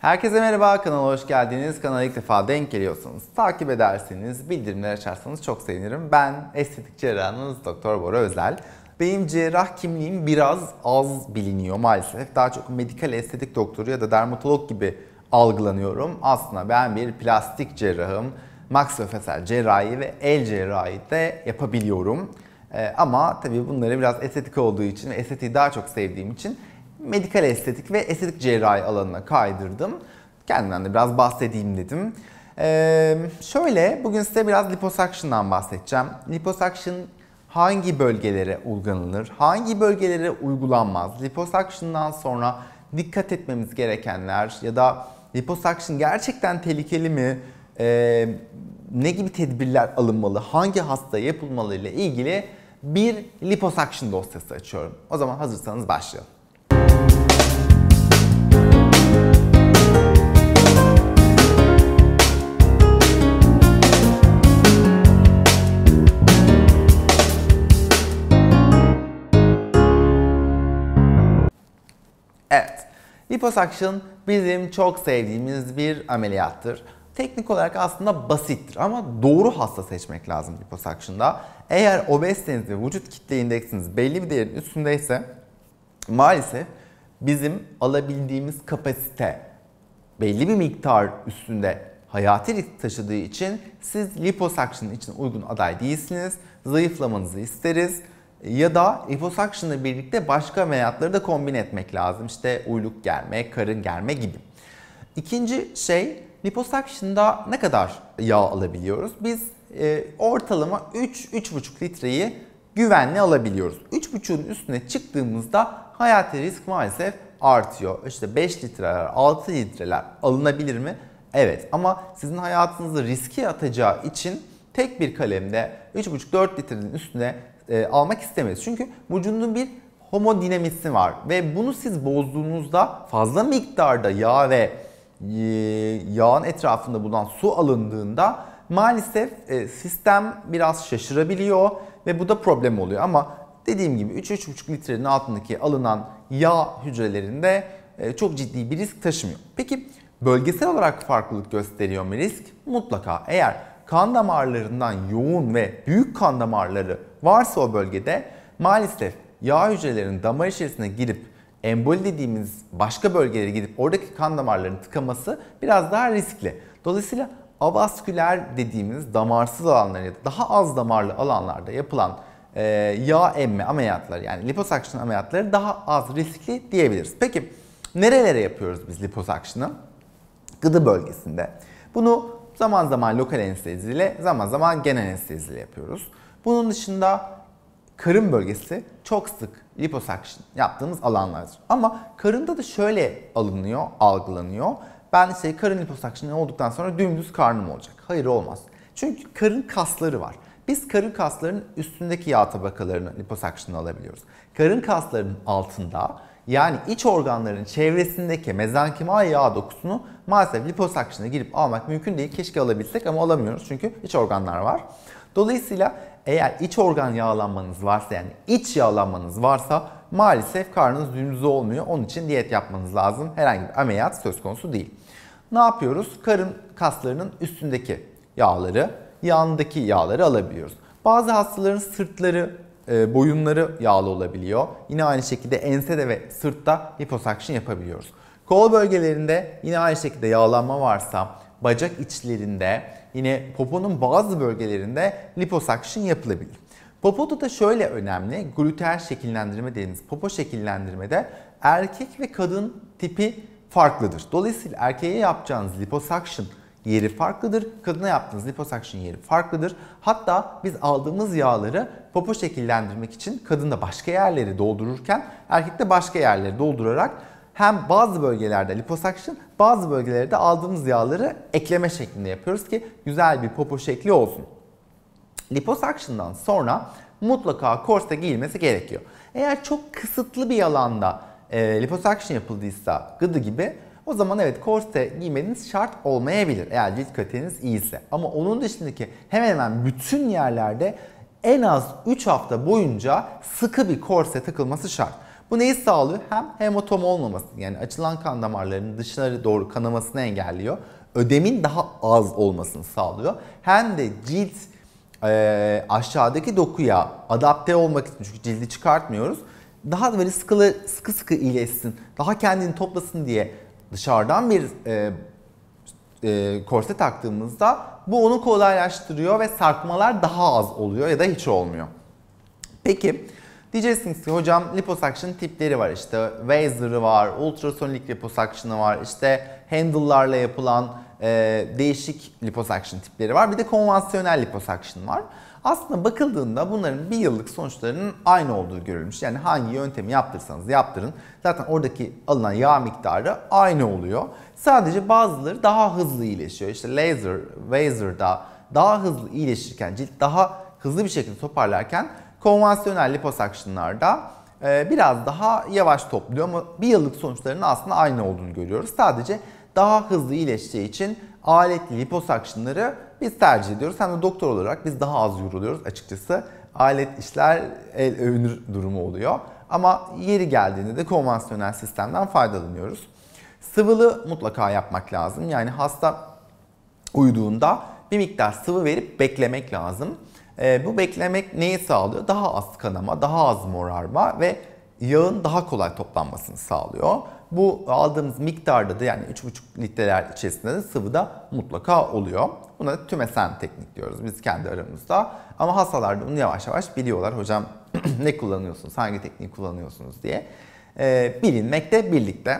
Herkese merhaba, kanala hoş geldiniz. Kanala ilk defa denk geliyorsanız, takip ederseniz, bildirimleri açarsanız çok sevinirim. Ben estetik cerrahınız Doktor Bora Özel. Benim cerrah kimliğim biraz az biliniyor maalesef. Daha çok medikal estetik doktoru ya da dermatolog gibi algılanıyorum. Aslında ben bir plastik cerrahım. Maksofesel cerrahi ve el cerrahi de yapabiliyorum. Ee, ama tabii bunları biraz estetik olduğu için ve estetiği daha çok sevdiğim için medikal estetik ve estetik cerrahi alanına kaydırdım. Kendimden de biraz bahsedeyim dedim. Ee, şöyle bugün size biraz liposuction'dan bahsedeceğim. Liposuction hangi bölgelere uygulanır, hangi bölgelere uygulanmaz? Liposuction'dan sonra dikkat etmemiz gerekenler ya da liposuction gerçekten tehlikeli mi? Ee, ne gibi tedbirler alınmalı, hangi hastaya yapılmalı ile ilgili bir liposuction dosyası açıyorum. O zaman hazırsanız başlayalım. Liposuction bizim çok sevdiğimiz bir ameliyattır. Teknik olarak aslında basittir ama doğru hasta seçmek lazım liposuction'da. Eğer obezseniz ve vücut kitle indeksiniz belli bir değerin üstündeyse maalesef bizim alabildiğimiz kapasite belli bir miktar üstünde hayati risk taşıdığı için siz liposuction için uygun aday değilsiniz. Zayıflamanızı isteriz ya da liposuction'la birlikte başka ameliyatları da kombin etmek lazım. İşte uyluk germe, karın germe gibi. İkinci şey liposuction'da ne kadar yağ alabiliyoruz? Biz e, ortalama 3-3,5 litreyi güvenli alabiliyoruz. 3,5'un üstüne çıktığımızda hayati risk maalesef artıyor. İşte 5 litreler, 6 litreler alınabilir mi? Evet ama sizin hayatınızı riske atacağı için tek bir kalemde 3,5-4 litrenin üstüne e, almak istemeyiz. Çünkü vücudun bir homodinamisi var ve bunu siz bozduğunuzda fazla miktarda yağ ve e, yağın etrafında bulunan su alındığında maalesef e, sistem biraz şaşırabiliyor ve bu da problem oluyor ama dediğim gibi 3-3,5 litrenin altındaki alınan yağ hücrelerinde e, çok ciddi bir risk taşımıyor. Peki bölgesel olarak farklılık gösteriyor mu risk? Mutlaka eğer kan damarlarından yoğun ve büyük kan damarları varsa o bölgede maalesef yağ hücrelerinin damar içerisine girip emboli dediğimiz başka bölgelere gidip oradaki kan damarlarını tıkaması biraz daha riskli. Dolayısıyla avasküler dediğimiz damarsız alanlar ya da daha az damarlı alanlarda yapılan e, yağ emme ameliyatları yani liposuction ameliyatları daha az riskli diyebiliriz. Peki nerelere yapıyoruz biz liposuction'ı? Gıdı bölgesinde. Bunu Zaman zaman lokal anesteziyle, zaman zaman genel anesteziyle yapıyoruz. Bunun dışında karın bölgesi çok sık liposuction yaptığımız alanlardır. Ama karında da şöyle alınıyor, algılanıyor. Ben işte karın liposuction olduktan sonra dümdüz karnım olacak. Hayır olmaz. Çünkü karın kasları var. Biz karın kaslarının üstündeki yağ tabakalarını liposuction'la alabiliyoruz. Karın kaslarının altında yani iç organların çevresindeki mezankima yağ dokusunu maalesef liposakşına girip almak mümkün değil. Keşke alabilsek ama alamıyoruz çünkü iç organlar var. Dolayısıyla eğer iç organ yağlanmanız varsa yani iç yağlanmanız varsa maalesef karnınız dümdüz olmuyor. Onun için diyet yapmanız lazım. Herhangi bir ameliyat söz konusu değil. Ne yapıyoruz? Karın kaslarının üstündeki yağları, yanındaki yağları alabiliyoruz. Bazı hastaların sırtları, e, boyunları yağlı olabiliyor. Yine aynı şekilde ensede ve sırtta liposuction yapabiliyoruz. Kol bölgelerinde yine aynı şekilde yağlanma varsa bacak içlerinde yine poponun bazı bölgelerinde liposuction yapılabilir. Popoda da şöyle önemli, gluteal şekillendirme dediğimiz popo şekillendirmede erkek ve kadın tipi farklıdır. Dolayısıyla erkeğe yapacağınız liposuction yeri farklıdır. Kadına yaptığınız liposuction yeri farklıdır. Hatta biz aldığımız yağları popo şekillendirmek için kadında başka yerleri doldururken erkekte başka yerleri doldurarak hem bazı bölgelerde liposuction bazı bölgelerde aldığımız yağları ekleme şeklinde yapıyoruz ki güzel bir popo şekli olsun. Liposuction'dan sonra mutlaka korse giyilmesi gerekiyor. Eğer çok kısıtlı bir alanda e, liposuction yapıldıysa gıdı gibi o zaman evet korse giymeniz şart olmayabilir eğer cilt kaliteniz iyiyse. Ama onun dışındaki hemen hemen bütün yerlerde en az 3 hafta boyunca sıkı bir korse takılması şart. Bu neyi sağlıyor? Hem hematom olmamasını yani açılan kan damarlarının dışarı doğru kanamasını engelliyor. Ödemin daha az olmasını sağlıyor. Hem de cilt e, aşağıdaki dokuya adapte olmak için çünkü cildi çıkartmıyoruz. Daha böyle sıkılı, sıkı sıkı iyileşsin, daha kendini toplasın diye dışarıdan bir e, e, korse taktığımızda bu onu kolaylaştırıyor ve sarkmalar daha az oluyor ya da hiç olmuyor. Peki diyeceksiniz ki hocam liposuction tipleri var işte Weiser'ı var, ultrasonik liposuction'ı var, işte handle'larla yapılan e, değişik liposuction tipleri var. Bir de konvansiyonel liposuction var. Aslında bakıldığında bunların bir yıllık sonuçlarının aynı olduğu görülmüş. Yani hangi yöntemi yaptırsanız yaptırın zaten oradaki alınan yağ miktarı aynı oluyor. Sadece bazıları daha hızlı iyileşiyor. İşte laser, laser'da daha hızlı iyileşirken cilt daha hızlı bir şekilde toparlarken konvansiyonel liposakşınlarda e, biraz daha yavaş topluyor ama bir yıllık sonuçlarının aslında aynı olduğunu görüyoruz. Sadece daha hızlı iyileştiği için aletli liposakşınları biz tercih ediyoruz. Hem de doktor olarak biz daha az yoruluyoruz açıkçası. Alet işler el övünür durumu oluyor. Ama yeri geldiğinde de konvansiyonel sistemden faydalanıyoruz. Sıvılı mutlaka yapmak lazım. Yani hasta uyuduğunda bir miktar sıvı verip beklemek lazım. E, bu beklemek neyi sağlıyor? Daha az kanama, daha az morarma ve yağın daha kolay toplanmasını sağlıyor bu aldığımız miktarda da yani 3,5 litreler içerisinde de sıvı da mutlaka oluyor. Buna da tümesen teknik diyoruz biz kendi aramızda. Ama hastalar da bunu yavaş yavaş biliyorlar. Hocam ne kullanıyorsunuz, hangi tekniği kullanıyorsunuz diye e, bilinmekte birlikte.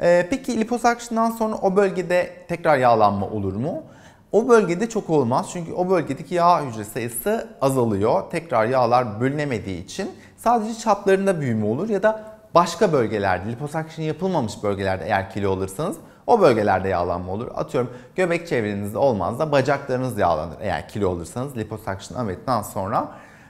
E, peki liposakşından sonra o bölgede tekrar yağlanma olur mu? O bölgede çok olmaz çünkü o bölgedeki yağ hücre sayısı azalıyor. Tekrar yağlar bölünemediği için sadece çaplarında büyüme olur ya da Başka bölgelerde, liposakşın yapılmamış bölgelerde eğer kilo olursanız o bölgelerde yağlanma olur. Atıyorum göbek çevrenizde olmaz da bacaklarınız yağlanır eğer kilo olursanız liposakşın ameliyatından sonra.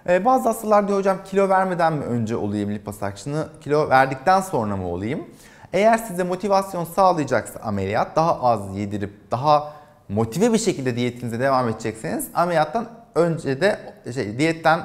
Ee, bazı hastalar diyor hocam kilo vermeden mi önce olayım liposakşını, kilo verdikten sonra mı olayım? Eğer size motivasyon sağlayacaksa ameliyat daha az yedirip daha motive bir şekilde diyetinize devam edecekseniz ameliyattan önce de şey, diyetten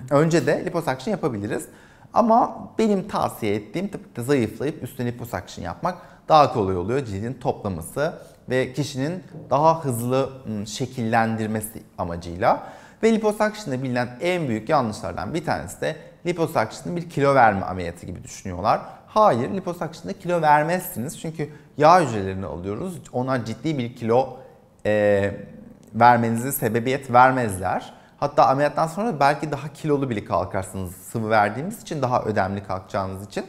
önce de liposakşın yapabiliriz. Ama benim tavsiye ettiğim tabii ki de zayıflayıp üstüne liposuction yapmak daha kolay oluyor. Cildin toplaması ve kişinin daha hızlı şekillendirmesi amacıyla. Ve liposuction'da bilinen en büyük yanlışlardan bir tanesi de liposuction'ı bir kilo verme ameliyatı gibi düşünüyorlar. Hayır, liposuction'da kilo vermezsiniz. Çünkü yağ hücrelerini alıyoruz. Ona ciddi bir kilo e, vermenizi sebebiyet vermezler. Hatta ameliyattan sonra belki daha kilolu bile kalkarsınız sıvı verdiğimiz için daha ödemli kalkacağınız için.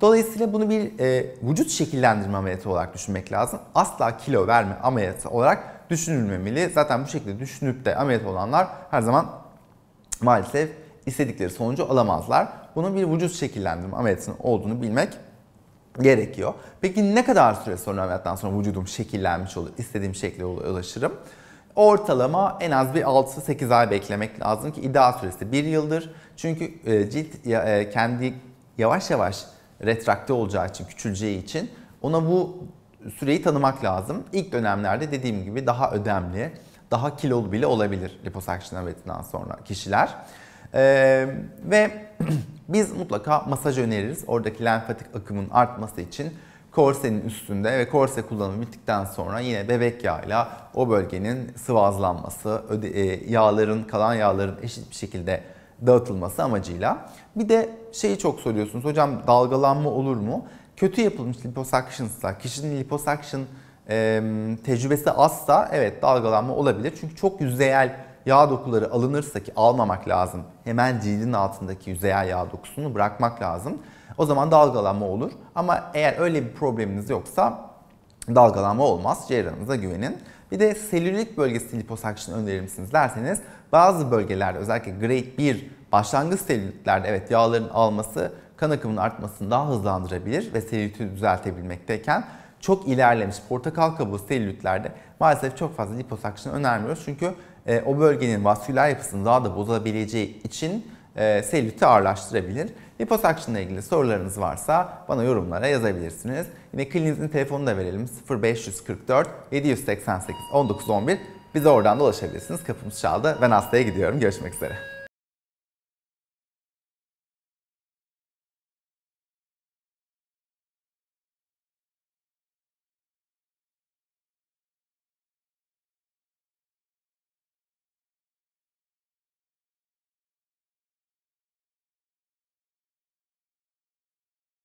Dolayısıyla bunu bir e, vücut şekillendirme ameliyatı olarak düşünmek lazım. Asla kilo verme ameliyatı olarak düşünülmemeli. Zaten bu şekilde düşünüp de ameliyat olanlar her zaman maalesef istedikleri sonucu alamazlar. Bunun bir vücut şekillendirme ameliyatının olduğunu bilmek gerekiyor. Peki ne kadar süre sonra ameliyattan sonra vücudum şekillenmiş olur, istediğim şekle ulaşırım? ortalama en az bir 6-8 ay beklemek lazım ki iddia süresi 1 yıldır. Çünkü e, cilt e, kendi yavaş yavaş retrakte olacağı için, küçüleceği için ona bu süreyi tanımak lazım. İlk dönemlerde dediğim gibi daha ödemli, daha kilolu bile olabilir liposakşın ameliyatıdan sonra kişiler. Ee, ve biz mutlaka masaj öneririz. Oradaki lenfatik akımın artması için korsenin üstünde ve korse kullanımı bittikten sonra yine bebek yağıyla o bölgenin sıvazlanması, e, yağların kalan yağların eşit bir şekilde dağıtılması amacıyla. Bir de şeyi çok soruyorsunuz hocam dalgalanma olur mu? Kötü yapılmış liposuction'sa, kişinin liposuction e, tecrübesi azsa evet dalgalanma olabilir. Çünkü çok yüzeyel yağ dokuları alınırsa ki almamak lazım. Hemen cildin altındaki yüzeyel yağ dokusunu bırakmak lazım. O zaman dalgalanma olur. Ama eğer öyle bir probleminiz yoksa dalgalanma olmaz. Cerrahınıza güvenin. Bir de selülit bölgesi liposuction önerir misiniz derseniz bazı bölgelerde özellikle grade 1 başlangıç selülitlerde evet yağların alması kan akımının artmasını daha hızlandırabilir ve selülitü düzeltebilmekteyken çok ilerlemiş portakal kabuğu selülitlerde maalesef çok fazla liposuction önermiyoruz. Çünkü e, o bölgenin vasküler yapısını daha da bozabileceği için e, ağırlaştırabilir. ağırlaştırabilir. ile ilgili sorularınız varsa bana yorumlara yazabilirsiniz. Yine kliniğinizin telefonunu da verelim 0544 788 1911 bize oradan da ulaşabilirsiniz. Kapımız çaldı. Ben hastaya gidiyorum. Görüşmek üzere.